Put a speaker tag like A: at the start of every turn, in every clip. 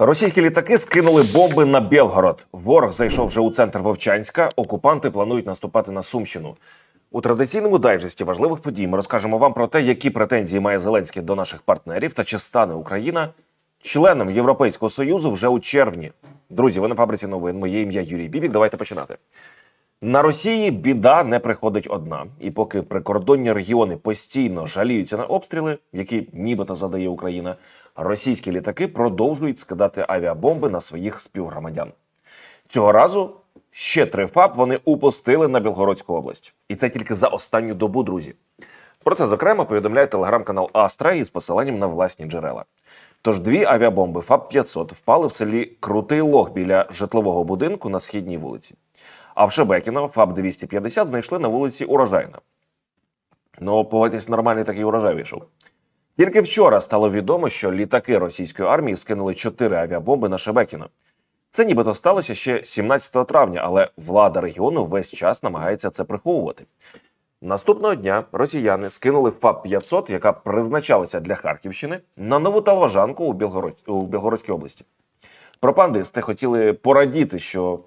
A: Російські літаки скинули бомби на Білгород. Ворог зайшов вже у центр Вовчанська. Окупанти планують наступати на Сумщину. У традиційному дайджесті важливих подій ми розкажемо вам про те, які претензії має Зеленський до наших партнерів та чи стане Україна членом Європейського союзу вже у червні. Друзі, ви на фабриці новин. Моє ім'я Юрій Бібік. Давайте починати. На Росії біда не приходить одна, і поки прикордонні регіони постійно жаліються на обстріли, які нібито задає Україна, російські літаки продовжують скидати авіабомби на своїх співгромадян. Цього разу ще три ФАП вони упустили на Білгородську область, і це тільки за останню добу, друзі. Про це зокрема повідомляє телеграм-канал Астра із посиланням на власні джерела. Тож дві авіабомби ФАП 500 впали в селі Крутий Лог біля житлового будинку на східній вулиці. А в Шебекіна ФАБ 250 знайшли на вулиці Урожайна. Ну, погодьтесь, нормальний такий урожай вийшов. Тільки вчора стало відомо, що літаки російської армії скинули чотири авіабомби на Шебекіна. Це нібито сталося ще 17 травня, але влада регіону весь час намагається це приховувати. Наступного дня росіяни скинули ФАБ 500, яка призначалася для Харківщини, на нову таважанку у, Білгород... у Білгородській області. Пропандисти хотіли порадіти, що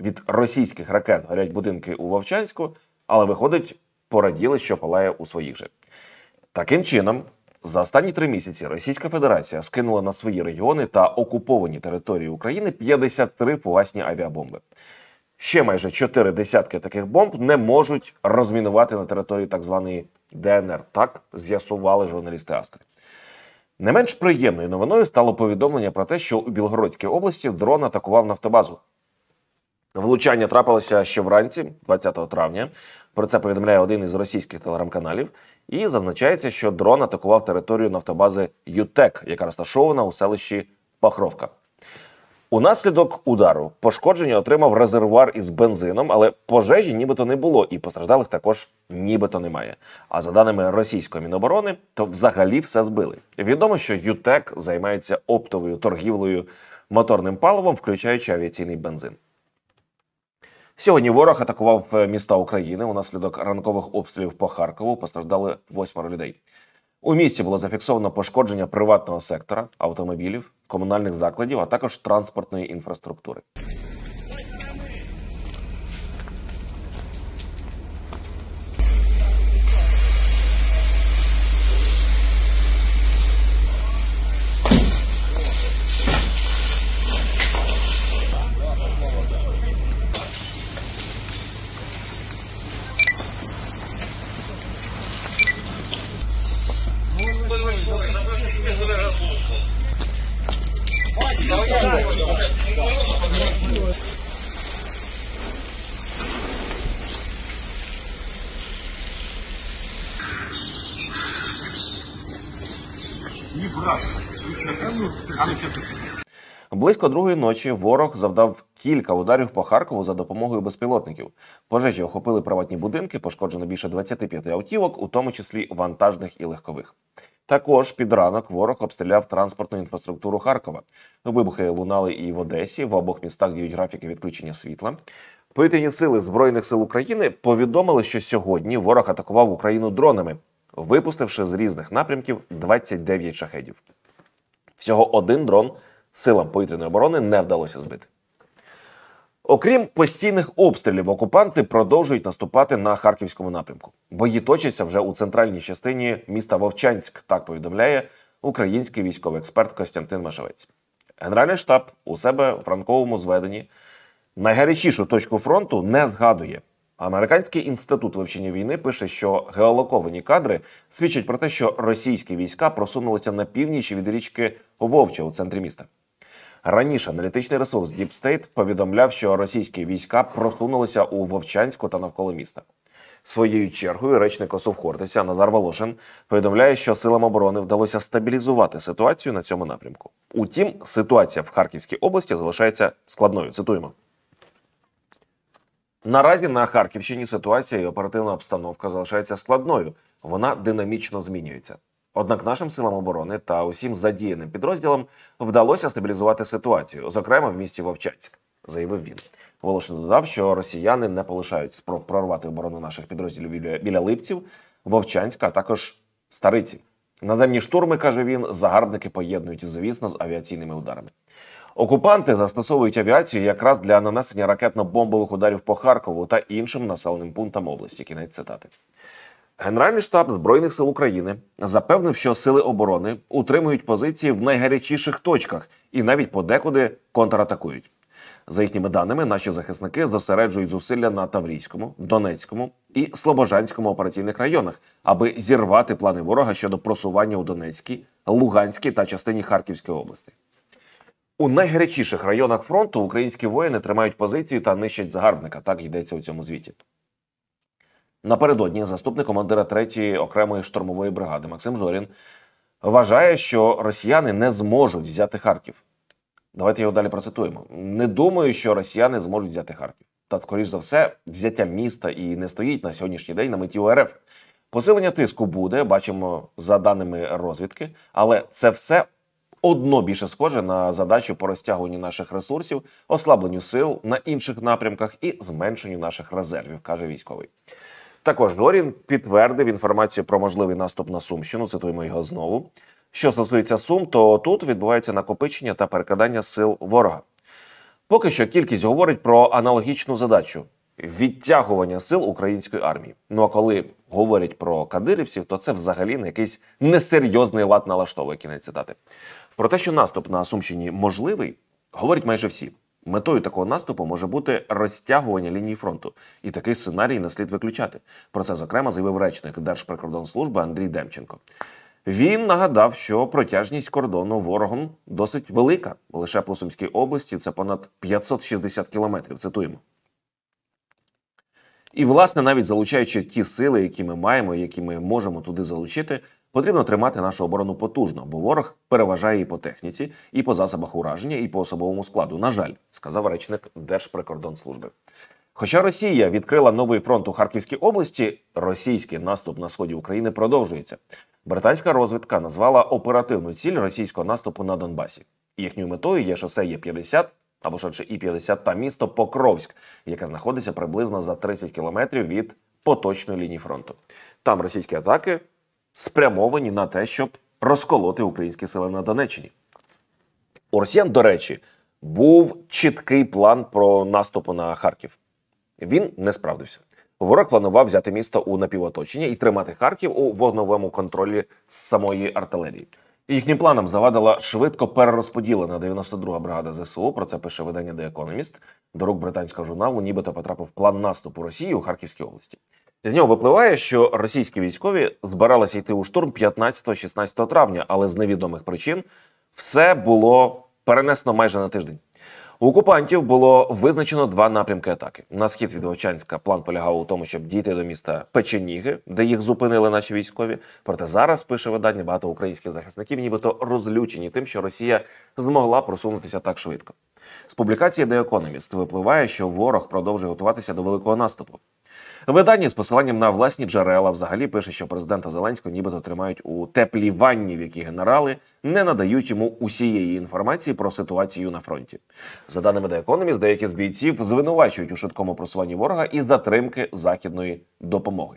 A: від російських ракет горять будинки у Вовчанську, але виходить, пораділи, що палає у своїх же. Таким чином, за останні три місяці Російська Федерація скинула на свої регіони та окуповані території України 53 власні авіабомби. Ще майже чотири десятки таких бомб не можуть розмінувати на території так званої ДНР. Так з'ясували журналісти Астри. Не менш приємною новиною стало повідомлення про те, що у Білгородській області дрон атакував нафтобазу. Влучання трапилося ще вранці, 20 травня. Про це повідомляє один із російських телеграм-каналів. І зазначається, що дрон атакував територію нафтобази ЮТЕК, яка розташована у селищі Пахровка. Унаслідок удару пошкодження отримав резервуар із бензином, але пожежі нібито не було, і постраждалих також нібито немає. А за даними російської міноборони, то взагалі все збили. Відомо, що ЮТЕК займається оптовою торгівлею моторним паливом, включаючи авіаційний бензин. Сьогодні ворог атакував е, міста України. Унаслідок ранкових обстрілів по Харкову постраждали восьмеро людей. У місті було зафіксовано пошкодження приватного сектора, автомобілів, комунальних закладів, а також транспортної інфраструктури. Близько другої ночі ворог завдав кілька ударів по Харкову за допомогою безпілотників. Пожежі охопили приватні будинки, пошкоджено більше 25 автівок, у тому числі вантажних і легкових. Також під ранок ворог обстріляв транспортну інфраструктуру Харкова. Вибухи лунали і в Одесі. В обох містах діють графіки відключення світла. Повітряні сили збройних сил України повідомили, що сьогодні ворог атакував Україну дронами випустивши з різних напрямків 29 шахедів. Всього один дрон силам повітряної оборони не вдалося збити. Окрім постійних обстрілів, окупанти продовжують наступати на харківському напрямку. Бої точаться вже у центральній частині міста Вовчанськ. Так повідомляє український військовий експерт Костянтин Машевець. Генеральний штаб у себе в ранковому зведенні найгарячішу точку фронту не згадує. Американський інститут вивчення війни пише, що геолоковані кадри свідчать про те, що російські війська просунулися на північ від річки Вовча у центрі міста. Раніше аналітичний ресурс Deep State повідомляв, що російські війська просунулися у Вовчанську та навколо міста. Своєю чергою речник Осовхортиця Назар Волошин повідомляє, що силам оборони вдалося стабілізувати ситуацію на цьому напрямку. Утім, ситуація в Харківській області залишається складною. Цитуємо. Наразі на Харківщині ситуація і оперативна обстановка залишається складною. Вона динамічно змінюється. Однак нашим силам оборони та усім задіяним підрозділам вдалося стабілізувати ситуацію, зокрема в місті Вовчанськ, заявив він. Волошин додав, що росіяни не полишають спроб прорвати оборону наших підрозділів біля, біля Липців, Вовчанська, а також Стариці. Наземні штурми каже він: загарбники поєднують, звісно, з авіаційними ударами. Окупанти застосовують авіацію якраз для нанесення ракетно-бомбових ударів по Харкову та іншим населеним пунктам області. Кінець цитати. Генеральний штаб збройних сил України запевнив, що сили оборони утримують позиції в найгарячіших точках і навіть подекуди контратакують. За їхніми даними, наші захисники зосереджують зусилля на Таврійському, Донецькому і Слобожанському операційних районах, аби зірвати плани ворога щодо просування у Донецькій, Луганській та частині Харківської області. У найгарячіших районах фронту українські воїни тримають позицію та нищать загарбника. Так йдеться у цьому звіті. Напередодні заступник командира 3-ї окремої штурмової бригади Максим Жорін вважає, що росіяни не зможуть взяти Харків. Давайте його далі процитуємо. Не думаю, що росіяни зможуть взяти Харків. Та, скоріш за все, взяття міста і не стоїть на сьогоднішній день на меті УРФ. Посилення тиску буде, бачимо за даними розвідки, але це все одно більше схоже на задачу по розтягуванню наших ресурсів, ослабленню сил на інших напрямках і зменшенню наших резервів, каже військовий. Також Дорін підтвердив інформацію про можливий наступ на Сумщину. Цитуємо його знову. Що стосується Сум, то тут відбувається накопичення та перекидання сил ворога. Поки що кількість говорить про аналогічну задачу відтягування сил української армії. Ну а коли говорять про кадирівців, то це взагалі не якийсь несерйозний лад налаштовує кінець цитати. Про те, що наступ на Сумщині можливий, говорять майже всі. Метою такого наступу може бути розтягування лінії фронту, і такий сценарій не слід виключати. Про це зокрема заявив речник Держприкордонслужби Андрій Демченко. Він нагадав, що протяжність кордону ворогом досить велика. Лише по Сумській області це понад 560 кілометрів. Цитуємо. І, власне, навіть залучаючи ті сили, які ми маємо, які ми можемо туди залучити, Потрібно тримати нашу оборону потужно, бо ворог переважає і по техніці, і по засобах ураження, і по особовому складу. На жаль, сказав речник Держприкордонслужби. Хоча Росія відкрила новий фронт у Харківській області, російський наступ на сході України продовжується. Британська розвідка назвала оперативну ціль російського наступу на Донбасі. Їхньою метою є шосе Є-50 або швидше І-50 та місто Покровськ, яке знаходиться приблизно за 30 кілометрів від поточної лінії фронту. Там російські атаки спрямовані на те, щоб розколоти українські сили на Донеччині. У Росіян, до речі, був чіткий план про наступу на Харків. Він не справдився. Ворог планував взяти місто у напівоточення і тримати Харків у вогновому контролі з самої артилерії. Їхнім планам завадила швидко перерозподілена 92-га бригада ЗСУ. Про це пише видання The Economist. До рук британського журналу, нібито потрапив план наступу Росії у Харківській області. З нього випливає, що російські військові збиралися йти у штурм 15-16 травня, але з невідомих причин все було перенесено майже на тиждень. У окупантів було визначено два напрямки атаки. На схід від Вовчанська план полягав у тому, щоб дійти до міста Печеніги, де їх зупинили наші військові. Проте зараз пише видання багато українських захисників, нібито розлючені тим, що Росія змогла просунутися так швидко. З публікації The Economist випливає, що ворог продовжує готуватися до великого наступу. Видання з посиланням на власні джерела взагалі пише, що президента Зеленського нібито тримають у теплій ванні, в якій генерали не надають йому усієї інформації про ситуацію на фронті. За даними The Economist, деякі з бійців звинувачують у швидкому просуванні ворога і затримки західної допомоги.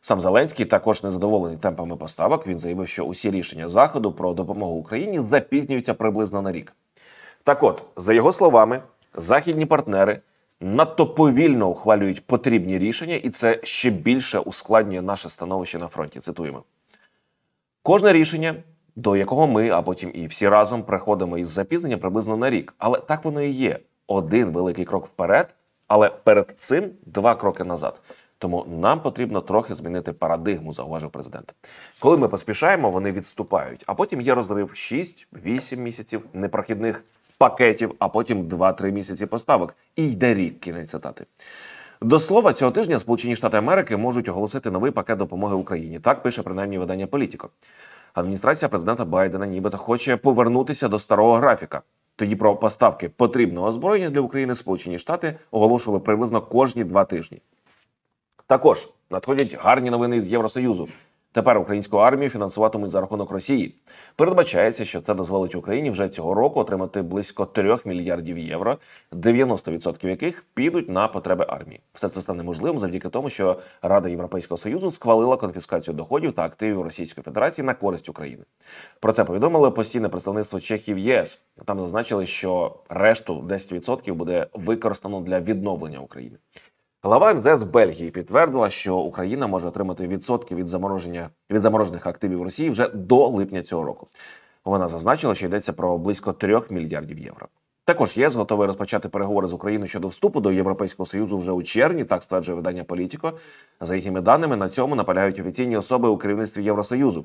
A: Сам Зеленський також незадоволений темпами поставок. Він заявив, що усі рішення заходу про допомогу Україні запізнюються приблизно на рік. Так, от, за його словами, західні партнери надто повільно ухвалюють потрібні рішення, і це ще більше ускладнює наше становище на фронті. Цитуємо кожне рішення, до якого ми, а потім і всі разом приходимо із запізнення приблизно на рік. Але так воно і є: один великий крок вперед, але перед цим два кроки назад. Тому нам потрібно трохи змінити парадигму, зауважив президент. Коли ми поспішаємо, вони відступають. А потім є розрив 6-8 місяців непрохідних пакетів, а потім 2-3 місяці поставок. І йде рік кінець цитати. До слова, цього тижня Сполучені Штати Америки можуть оголосити новий пакет допомоги Україні. Так пише принаймні видання Політико. Адміністрація президента Байдена, нібито хоче повернутися до старого графіка. Тоді про поставки потрібного озброєння для України Сполучені Штати оголошували приблизно кожні два тижні. Також надходять гарні новини з Євросоюзу. Тепер українську армію фінансуватимуть за рахунок Росії. Передбачається, що це дозволить Україні вже цього року отримати близько 3 мільярдів євро, 90% яких підуть на потреби армії. Все це стане можливим завдяки тому, що Рада Європейського союзу схвалила конфіскацію доходів та активів Російської Федерації на користь України. Про це повідомили постійне представництво Чехії в ЄС. Там зазначили, що решту 10% буде використано для відновлення України. Глава МЗС Бельгії підтвердила, що Україна може отримати відсотки від замороження від заморожених активів Росії вже до липня цього року. Вона зазначила, що йдеться про близько 3 мільярдів євро. Також ЄС готовий розпочати переговори з Україною щодо вступу до Європейського союзу вже у червні, так стверджує видання Політіко. За їхніми даними на цьому наполягають офіційні особи у керівництві Євросоюзу.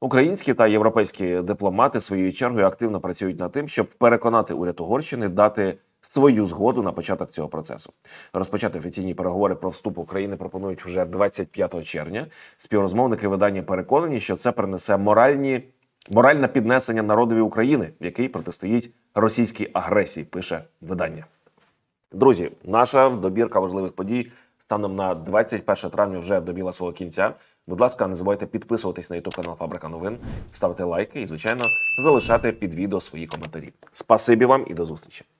A: Українські та європейські дипломати своєю чергою активно працюють над тим, щоб переконати уряд Угорщини дати свою згоду на початок цього процесу. Розпочати офіційні переговори про вступ України пропонують вже 25 червня. Співрозмовники видання переконані, що це принесе моральні. Моральне піднесення народові України, який протистоїть російській агресії, пише видання. Друзі, наша добірка важливих подій станом на 21 травня вже добіла свого кінця. Будь ласка, не забувайте підписуватись на youtube канал Фабрика новин, ставити лайки і, звичайно, залишати під відео свої коментарі. Спасибі вам і до зустрічі.